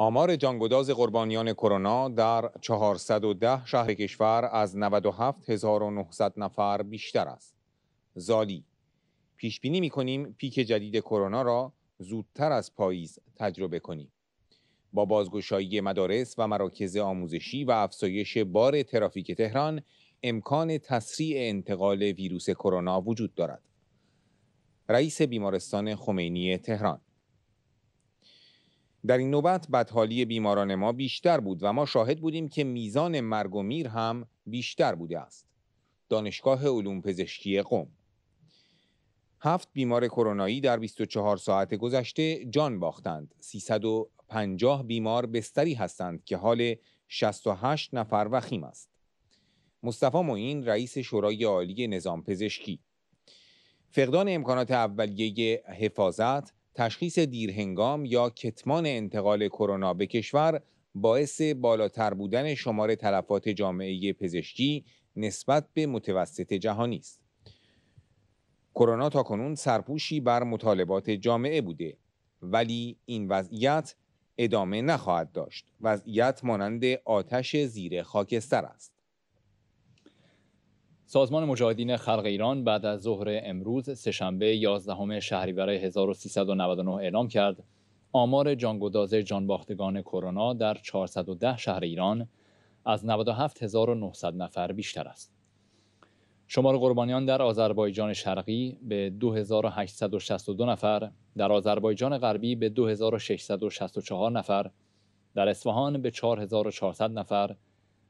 آمار جانگداز قربانیان کرونا در 410 شهر کشور از 97900 نفر بیشتر است. زالی پیش بینی می کنیم پیک جدید کرونا را زودتر از پاییز تجربه کنیم. با بازگشایی مدارس و مراکز آموزشی و افزایش بار ترافیک تهران امکان تسریع انتقال ویروس کرونا وجود دارد. رئیس بیمارستان خمینی تهران در این نوبت بدحالی بیماران ما بیشتر بود و ما شاهد بودیم که میزان مرگ و میر هم بیشتر بوده است. دانشگاه علوم پزشکی قم هفت بیمار کرونایی در 24 ساعت گذشته جان باختند. 350 بیمار بستری هستند که حال 68 نفر وخیم است. مصطفی معین رئیس شورای عالی نظام پزشکی فقدان امکانات اولیه حفاظت تشخیص دیرهنگام یا کتمان انتقال کرونا به کشور باعث بالاتر بودن شمار تلفات جامعه پزشکی نسبت به متوسط جهانی است. کرونا تا کنون سرپوشی بر مطالبات جامعه بوده ولی این وضعیت ادامه نخواهد داشت. وضعیت مانند آتش زیر خاکستر است. سازمان مجاهدین خلق ایران بعد از ظهر امروز سهشنبه 11 شهریور 1399 اعلام کرد آمار جانگداز جانباختگان کرونا در 410 شهر ایران از 97900 نفر بیشتر است. شمار قربانیان در آذربایجان شرقی به 2862 نفر، در آذربایجان غربی به 2664 نفر، در اصفهان به 4400 نفر،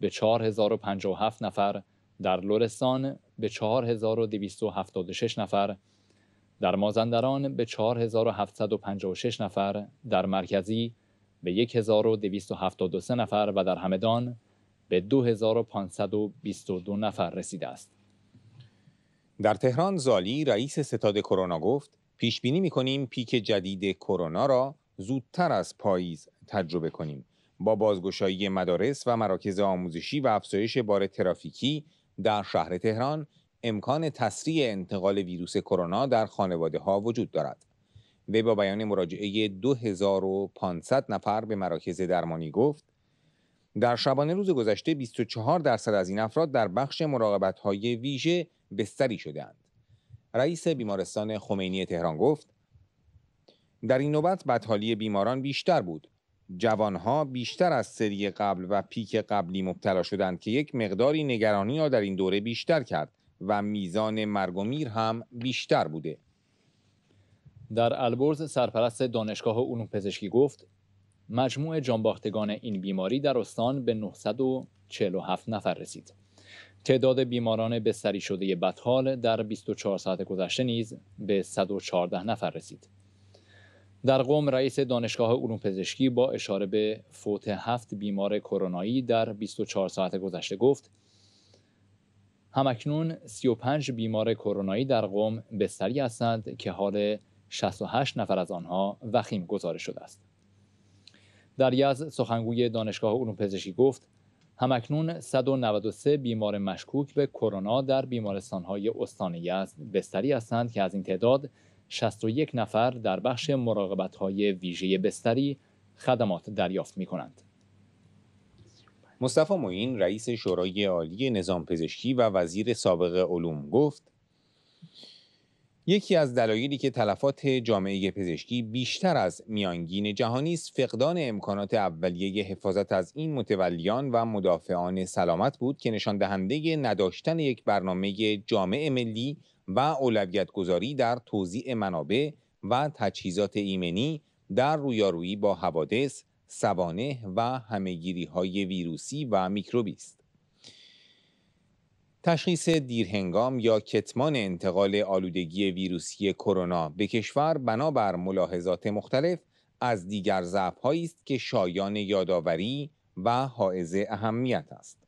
به 4057 نفر در لرستان به 4276 نفر در مازندران به 4756 نفر در مرکزی به 1273 نفر و در همدان به 2522 نفر رسیده است در تهران زالی رئیس ستاد کرونا گفت پیش بینی کنیم پیک جدید کرونا را زودتر از پاییز تجربه کنیم با بازگشایی مدارس و مراکز آموزشی و افزایش بار ترافیکی در شهر تهران امکان تسریع انتقال ویروس کرونا در خانواده ها وجود دارد. وی با بیان مراجعه 2500 نفر به مراکز درمانی گفت در شبانه روز گذشته 24 درصد از این افراد در بخش مراقبت های ویژه بستری شدند. رئیس بیمارستان خمینی تهران گفت در این نوبت بدحالی بیماران بیشتر بود جوانها بیشتر از سری قبل و پیک قبلی مبتلا شدند که یک مقداری نگرانی را در این دوره بیشتر کرد و میزان مرگ و میر هم بیشتر بوده در البرز سرپرست دانشگاه علوم پزشکی گفت مجموع جانباختگان این بیماری در استان به 947 نفر رسید تعداد بیماران بستری شده بدحال در 24 ساعت گذشته نیز به 114 نفر رسید در قوم رئیس دانشگاه علوم پزشکی با اشاره به فوت هفت بیمار کرونایی در 24 ساعت گذشته گفت همکنون 35 بیمار کرونایی در قوم بستری هستند که حال 68 نفر از آنها وخیم گزارش شده است. در یز سخنگوی دانشگاه علوم پزشکی گفت همکنون 193 بیمار مشکوک به کرونا در بیمارستانهای استان یزد بستری هستند که از این تعداد 61 نفر در بخش های ویژه بستری خدمات دریافت می کنند. مصطفی معین رئیس شورای عالی نظام پزشکی و وزیر سابق علوم گفت یکی از دلایلی که تلفات جامعه پزشکی بیشتر از میانگین جهانی است فقدان امکانات اولیه حفاظت از این متولیان و مدافعان سلامت بود که نشان دهنده نداشتن یک برنامه جامع ملی و اولویت گذاری در توزیع منابع و تجهیزات ایمنی در رویارویی با حوادث، سوانح و همهگیری های ویروسی و میکروبی است. تشخیص دیرهنگام یا کتمان انتقال آلودگی ویروسی کرونا به کشور بنابر ملاحظات مختلف از دیگر هایی است که شایان یادآوری و حائز اهمیت است.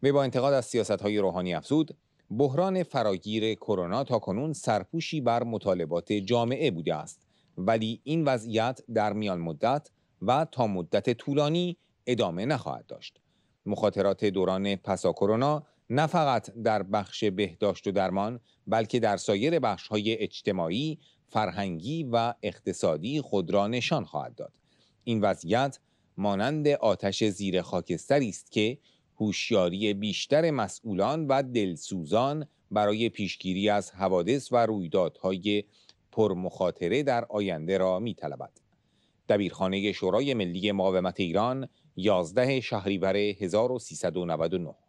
به با انتقاد از سیاست های روحانی افزود بحران فراگیر کرونا تا کنون سرپوشی بر مطالبات جامعه بوده است ولی این وضعیت در میان مدت و تا مدت طولانی ادامه نخواهد داشت. مخاطرات دوران پسا کرونا نه فقط در بخش بهداشت و درمان بلکه در سایر بخش های اجتماعی، فرهنگی و اقتصادی خود را نشان خواهد داد. این وضعیت مانند آتش زیر خاکستری است که هوشیاری بیشتر مسئولان و دلسوزان برای پیشگیری از حوادث و رویدادهای پرمخاطره در آینده را میطلبد. دبیرخانه شورای ملی مقاومت ایران یازده شهریور 1399